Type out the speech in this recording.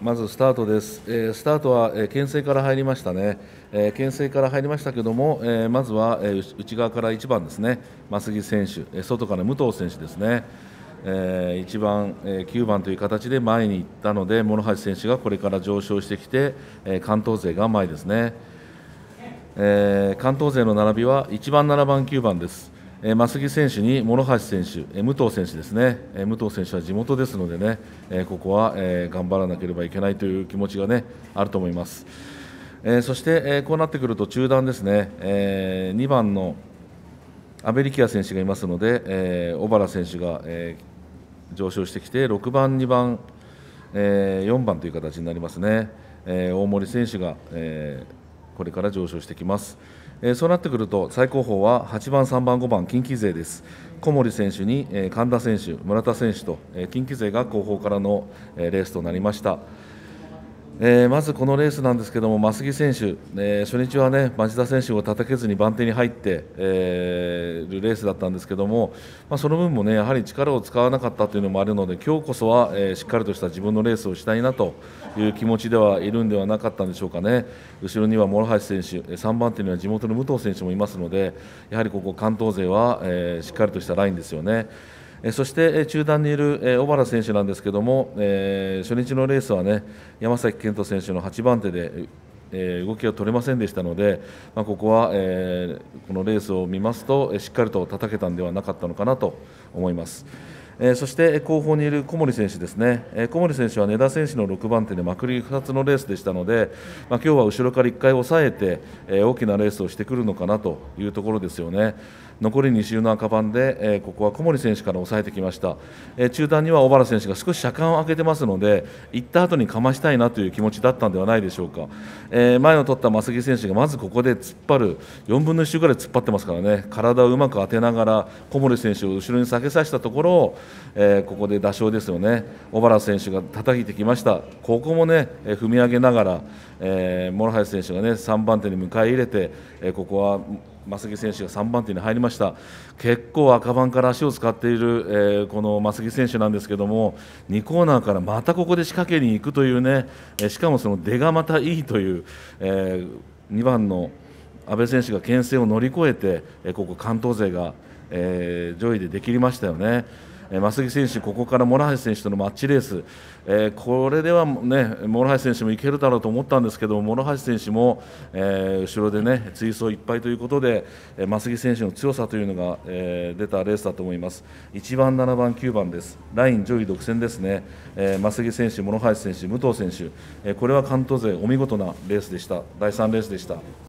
まずスタートです、えスタートは、え牽制から入りましたね、え牽制から入りましたけども、えまずは、え内側から1番ですね、増木選手、え外から武藤選手ですね、え1番、え9番という形で前に行ったので、諸橋選手がこれから上昇してきて、え関東勢が前ですね、え関東勢の並びは1番、7番、9番です。増木選手に諸橋選手、武藤選手ですね、武藤選手は地元ですのでね、ここは頑張らなければいけないという気持ちがねあると思います。そして、こうなってくると中断ですね、2番のアメリキア選手がいますので、小原選手が上昇してきて、6番、2番、4番という形になりますね。大森選手がこれから上昇してきます、えー、そうなってくると最高峰は8番、3番、5番近畿勢です小森選手に、えー、神田選手、村田選手と、えー、近畿勢が後方からの、えー、レースとなりました。えー、まずこのレースなんですけども、増木選手、えー、初日はね町田選手を叩けずに番手に入って、えー、るレースだったんですけども、まあ、その分もねやはり力を使わなかったというのもあるので、今日こそは、えー、しっかりとした自分のレースをしたいなという気持ちではいるんではなかったんでしょうかね、後ろには諸橋選手、3番手には地元の武藤選手もいますので、やはりここ、関東勢は、えしっかりとしたラインですよね。そして中団にいる小原選手なんですけども、えー、初日のレースはね山崎賢人選手の8番手で、えー、動きが取れませんでしたので、まあ、ここは、えー、このレースを見ますとしっかりと叩けたんではなかったのかなと思います。えそして後方にいる小森選手ですね、え小森選手は根田選手の6番手でまくり2つのレースでしたので、まあ、今日は後ろから1回抑えて、え大きなレースをしてくるのかなというところですよね。残り2周の赤番で、えここは小森選手から抑えてきました、え中段には小原選手が少し車間を空けてますので行った後にかましたいなという気持ちだったんではないでしょうか、え前の取った増木選手がまずここで突っ張る4分の1周ぐらい突っ張ってますからね体をうまく当てながら小森選手を後ろに下げさせたところえー、ここで打賞ですよね、小原選手が叩いてきました、ここもね、えー、踏み上げながら、えー、諸橋選手がね、3番手に迎え入れて、えー、ここは増木選手が3番手に入りました、結構赤番から足を使っている、えー、この増木選手なんですけども、2コーナーからまたここで仕掛けに行くというね、えー、しかもその出がまたいいという、えー、2番の阿部選手が牽制を乗り越えて、えー、ここ、関東勢が、えー、上位でできましたよね。え増木選手、ここから諸橋選手とのマッチレース、えー、これでは、ね、諸橋選手もいけるだろうと思ったんですけど諸橋選手も、えー、後ろで、ね、追走いっぱいということでえ増木選手の強さというのが、えー、出たレースだと思います1番、7番、9番ですライン上位独占ですね、えー、増木選手、諸橋選手、武藤選手、えこれは関東勢お見事なレースでした第3レースでした。